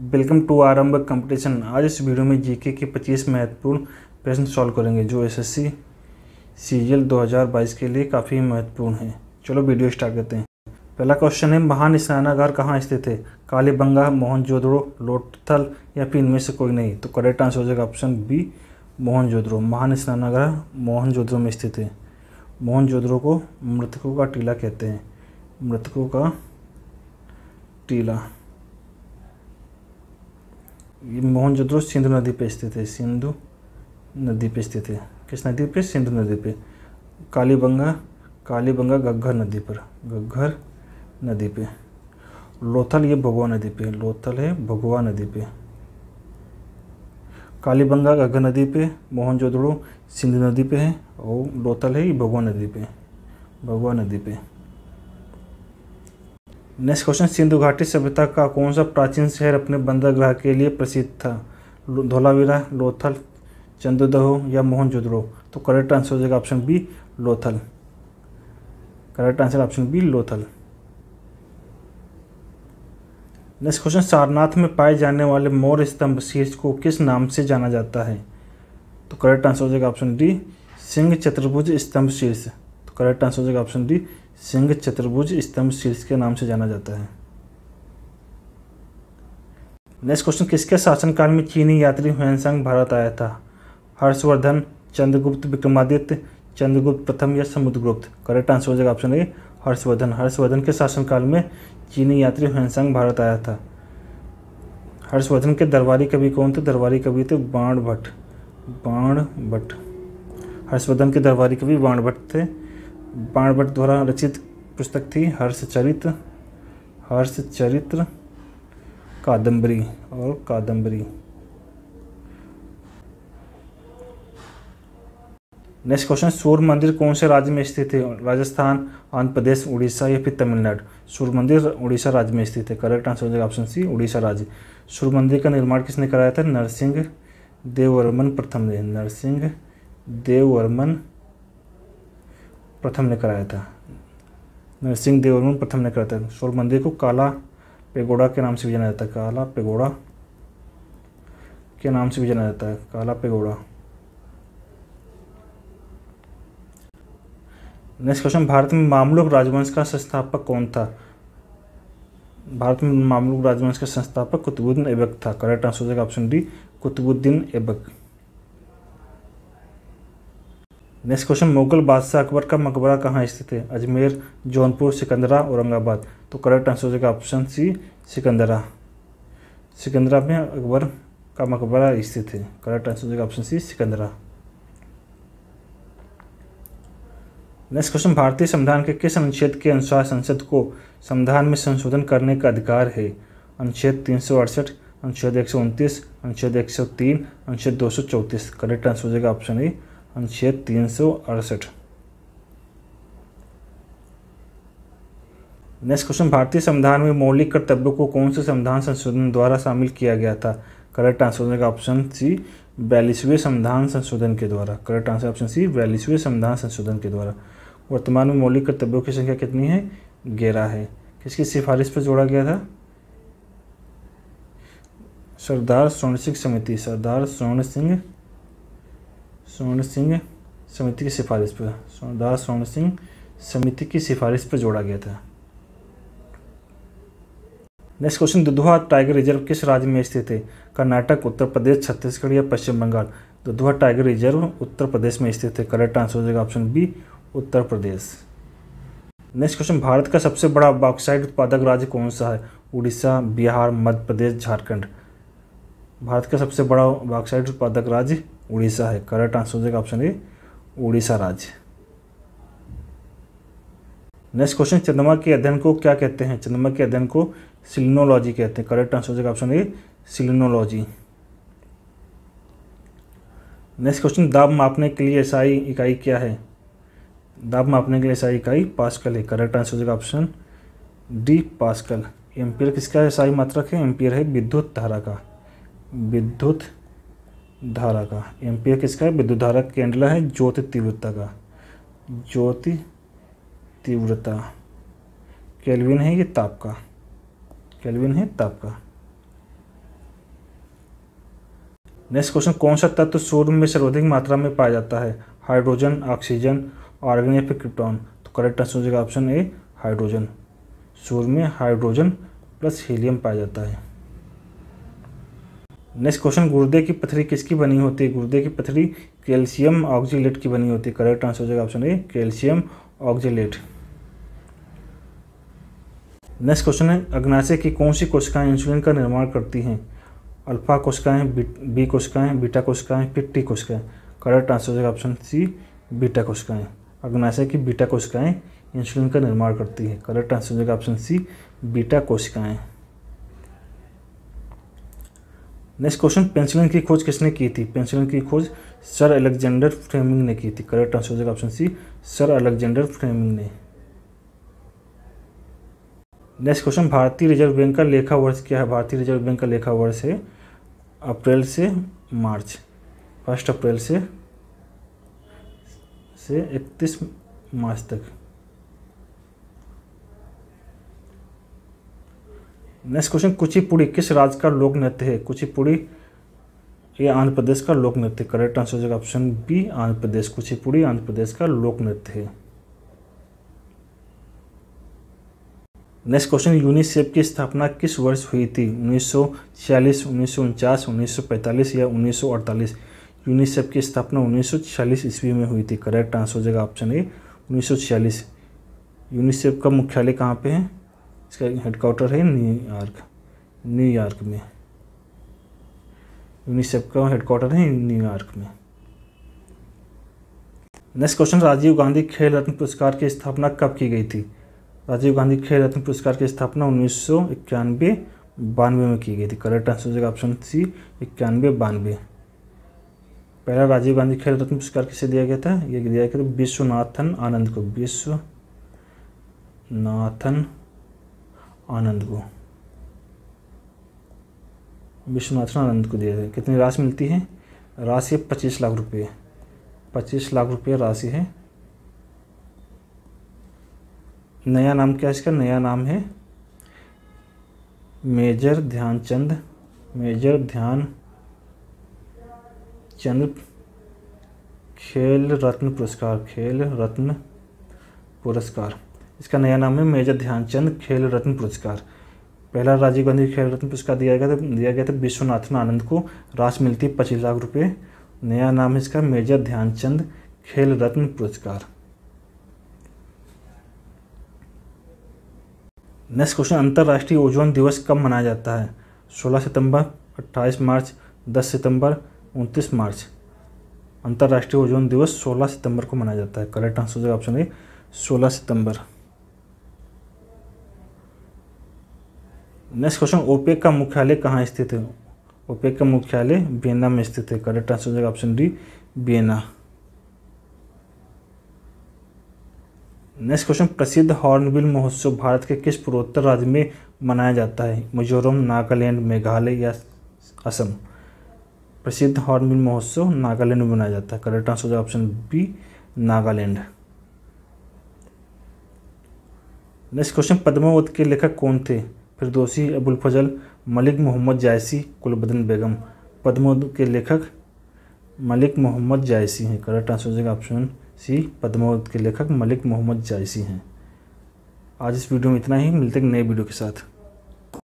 welcome to आरंभ competition आज इस वीडियो में जीके के 25 महत्वपूर्ण प्रश्न सॉल्व करेंगे जो एसएससी सीजीएल 2022 के लिए काफ़ी महत्वपूर्ण है चलो वीडियो स्टार्ट करते हैं पहला क्वेश्चन है महान स्नानागार कहाँ स्थित है कालीबंगा मोहनजोदड़ो लोटथल या फिर इनमें से कोई नहीं तो करेक्ट आंसर हो जाएगा ऑप्शन बी मोहनजोदड़ो महान स्नानागार मोहनजोदड़ो में स्थित है मोहनजोदड़ो को मृतकों का टीला कहते हैं मृतकों का टीला मोहन मोहनजोदड़ो सिंधु नदी पे स्थित है सिंधु नदी पे स्थित है किस नदी पे सिंधु नदी पे कालीबंगा कालीबंगा गग्घर नदी पर गग्घर नदी पे लोथल ये भगवा नदी पे लोथल है भगवा नदी पे कालीबंगा गग्घर नदी पे जोदड़ो सिंधु नदी पे है और लोथल है ये भगवा नदी पे भगवा नदी पे नेक्स्ट क्वेश्चन सिंधु घाटी सभ्यता का कौन सा प्राचीन शहर अपने बंदरगाह के लिए प्रसिद्ध था धोलावीरा लोथल चंदोदहो या मोहनजोदड़ो तो करेक्ट आंसर हो जाएगा option B Lothal correct answer option B Lothal next question Sarnath में पाए जाने वाले मौर्य स्तंभ शीर्ष को किस नाम से जाना जाता है तो करेक्ट आंसर हो जाएगा ऑप्शन डी सिंह चतुर्भुज स्तंभ शीर्ष करेक्ट आंसर हो जाएगा ऑप्शन डी सिंह चतुर्भुज स्तंभ शीर्ष के नाम से जाना जाता है नेक्स्ट क्वेश्चन किसके शासनकाल में चीनी यात्री हुएसंग भारत आया था हर्षवर्धन चंद्रगुप्त विक्रमादित्य चंद्रगुप्त प्रथम या समुद्रगुप्त करेक्ट आंसर हो जाएगा ऑप्शन ए हर्षवर्धन हर्षवर्धन के शासनकाल में चीनी यात्री हुएसंग भारत आया था हर्षवर्धन के दरबारी कवि कौन थे दरबारी कवि थे बाण भट्ट बाण भट्ट हर्षवर्धन के दरबारी कवि बाण भट्ट थे बाणभट्ट द्वारा रचित पुस्तक थी हर्ष चरित्र हर्ष चरित्र कादम्बरी और कादम्बरी नेक्स्ट क्वेश्चन सूर्य मंदिर कौन से राज्य में स्थित है राजस्थान आंध्र प्रदेश उड़ीसा या फिर तमिलनाडु सूर्य मंदिर उड़ीसा राज्य में स्थित है करेक्ट आंसर हो जाएगा ऑप्शन सी उड़ीसा राज्य सूर्य मंदिर का निर्माण किसने कराया था नरसिंह देववर्मन प्रथम ने नरसिंह देववर्मन प्रथम ने कराया था नरसिंह देवर्मन प्रथम ने कराया था शोर मंदिर को काला पेगोड़ा के नाम से भी जाना जाता है काला पेगोड़ा के नाम से भी जाना जाता है काला पेगोड़ा नेक्स्ट क्वेश्चन भारत में मामलुक राजवंश का संस्थापक कौन था भारत में मामलुक राजवंश का संस्थापक कुतुबुद्दीन ऐबक था करेक्ट आंसर हो जाएगा option D Qutubuddin Aibak next question Mughal बादशाह अकबर का मकबरा कहाँ स्थित है अजमेर जौनपुर सिकंदरा औरंगाबाद तो करेक्ट आंसर हो जाएगा ऑप्शन सी सिकंदरा सिकंदरा में अकबर का मकबरा स्थित है करेक्ट आंसर हो जाएगा option C Sikandra next question भारतीय संविधान के किस अनुच्छेद के अनुसार संसद को संविधान में संशोधन करने का अधिकार है अनुच्छेद तीन सौ अड़सठ अनुच्छेद एक सौ उनतीस अनुच्छेद एक सौ तीन अनुच्छेद दो सौ चौंतीस करेक्ट आंसर हो जाएगा ऑप्शन ए अनुच्छेद तीन सौ अड़सठ नेक्स्ट क्वेश्चन भारतीय संविधान में मौलिक कर्तव्यों को कौन से संविधान संशोधन द्वारा शामिल किया गया था करेक्ट आंसर होने का ऑप्शन सी बयालीसवें संविधान संशोधन के द्वारा करेक्ट आंसर ऑप्शन सी बयालीसवें संविधान संशोधन के द्वारा वर्तमान में मौलिक कर्तव्यों की संख्या कितनी है ग्यारह है किसकी सिफारिश पर जोड़ा गया था सरदार स्वर्ण सिंह समिति सरदार स्वर्ण सिंह स्वर्ण सिंह समिति की सिफारिश पर स्वर्णदास स्वर्ण सिंह समिति की सिफारिश पर जोड़ा गया था next question Dudhwa tiger reserve किस राज्य में स्थित है कर्नाटक उत्तर प्रदेश छत्तीसगढ़ या पश्चिम बंगाल दुधवा टाइगर रिजर्व उत्तर प्रदेश में स्थित है करेक्ट आंसर हो जाएगा option B Uttar Pradesh next question Bharat का सबसे बड़ा बॉक्साइड उत्पादक राज्य कौन सा है उड़ीसा बिहार मध्य प्रदेश झारखंड भारत का सबसे बड़ा बॉक्साइड उत्पादक राज्य उड़ीसा है करेक्ट आंसर हो जाएगा ऑप्शन ए उड़ीसा राज्य नेक्स्ट क्वेश्चन चंद्रमा के अध्ययन को क्या कहते हैं चंद्रमा के अध्ययन को सिलिनोलॉजी कहते हैं करेक्ट आंसर हो जाएगा option A selenology next question दाब मापने के लिए ऐसा इकाई क्या है दाब मापने के लिए ऐसा इकाई पास्कल है करेक्ट आंसर हो जाएगा ऑप्शन डी पास्कल एम्पियर किसका ऐसा मात्रक है एम्पियर है विद्युत धारा का विद्युत धारा का एम्पियर किसका है विद्युत धारा का कैंडला है ज्योति तीव्रता का ज्योति तीव्रता कैलविन है ये ताप का कैलविन है ताप का नेक्स्ट क्वेश्चन कौन सा तत्व तो सूर्य में सर्वाधिक मात्रा में पाया जाता है हाइड्रोजन ऑक्सीजन ऑर्गन या फिर क्रिप्टॉन तो करेक्ट आंसर हो जाएगा ऑप्शन ए हाइड्रोजन सूर्य में हाइड्रोजन प्लस हीलियम पाया जाता है नेक्स्ट क्वेश्चन गुर्दे की पथरी किसकी बनी होती है गुर्दे की पथरी कैल्शियम ऑक्जीलेट की बनी होती है करेक्ट आंसर हो जाएगा option A calcium oxalate next question है अग्नाशय की कौन सी कोशिकाएं इंसुलिन का निर्माण करती हैं अल्फा कोशिकाएं बी कोशिकाएं बीटा कोशिकाएं फिर टी कोशिकाएं करेक्ट आंसर हो जाएगा ऑप्शन सी बीटा कोशिकाएं अग्नाशय की बीटा कोशिकाएं इंसुलिन का निर्माण करती है करेक्ट आंसर हो जाएगा ऑप्शन सी बीटा कोशिकाएं नेक्स्ट क्वेश्चन पेंसिलिन की खोज किसने की थी पेंसिलिन की खोज सर अलेक्जेंडर फ्रेमिंग ने की थी करेक्ट आंसर हो जाएगा option C sir Alexander Fleming ने नेक्स्ट क्वेश्चन भारतीय रिजर्व बैंक का लेखा वर्ष क्या है भारतीय रिजर्व बैंक का लेखा वर्ष है अप्रैल से मार्च फर्स्ट अप्रैल से से इकतीस मार्च तक नेक्स्ट क्वेश्चन कुचिपुड़ी किस राज्य का लोक नृत्य है कुचिपुड़ी ये आंध्र प्रदेश का लोक नृत्य करेक्ट आंसर हो जाएगा ऑप्शन बी आंध्र प्रदेश कुचिपुड़ी आंध्र प्रदेश का लोक नृत्य है नेक्स्ट क्वेश्चन यूनिसेफ की स्थापना किस वर्ष हुई थी 1946, 1949, 1945 या 1948 यूनिसेफ की स्थापना 1946 ईस्वी में हुई थी करेक्ट आंसर हो जाएगा ऑप्शन ए 1946 यूनिसेफ का मुख्यालय कहाँ पे है इसका हेडक्वार्टर है न्यूयॉर्क न्यूयॉर्क में यूनिसेफ का हेडक्वार्टर है न्यूयॉर्क में नेक्स्ट क्वेश्चन राजीव गांधी खेल रत्न पुरस्कार की स्थापना कब की गई थी राजीव गांधी खेल रत्न पुरस्कार की स्थापना उन्नीस सौ इक्यानवे बानवे में की गई थी करेक्ट आंसर जगह ऑप्शन सी इक्यानवे बानवे पहला राजीव गांधी खेल रत्न पुरस्कार किसे दिया गया था ये दिया गया था विश्वनाथन आनंद को विश्वनाथन आनंद को विश्वनाथ आनंद को दिया है कितनी राशि मिलती है राशि है पच्चीस लाख रुपये पच्चीस लाख रुपये राशि है नया नाम क्या इसका नया नाम है मेजर ध्यानचंद मेजर ध्यान चंद खेल रत्न पुरस्कार खेल रत्न पुरस्कार इसका नया नाम है मेजर ध्यानचंद खेल रत्न पुरस्कार पहला राजीव गांधी खेल रत्न पुरस्कार दिया गया था दिया गया था विश्वनाथन आनंद को राशि मिलती पच्चीस लाख रुपये नया नाम है इसका मेजर ध्यानचंद खेल रत्न पुरस्कार नेक्स्ट क्वेश्चन अंतर्राष्ट्रीय ओजोन दिवस कब मनाया जाता है 16 सितंबर 28 मार्च 10 सितंबर 29 मार्च अंतर्राष्ट्रीय ओजोन दिवस 16 सितंबर को मनाया जाता है करेक्ट आंसर जो ऑप्शन है 16 सितंबर नेक्स्ट क्वेश्चन ओपेक का मुख्यालय कहाँ स्थित है ओपेक का मुख्यालय बियना में स्थित है करेक्ट आंसर हो जाएगा option D Vienna next question प्रसिद्ध हॉर्नबिल महोत्सव भारत के किस पूर्वोत्तर राज्य में मनाया जाता है मिजोरम नागालैंड मेघालय या असम प्रसिद्ध हॉर्नबिल महोत्सव नागालैंड में मनाया जाता है करेक्ट आंसर हो जाएगा option B Nagaland next question Padmavat के लेखक कौन थे फिरदोसी अबुलफजल मलिक मोहम्मद जायसी कुलबदन बेगम पद्मोद के लेखक मलिक मोहम्मद जायसी हैं करेक्ट आंसर हो जाएगा ऑप्शन सी पद्मोद के लेखक मलिक मोहम्मद जायसी हैं आज इस वीडियो में इतना ही मिलते हैं नए वीडियो के साथ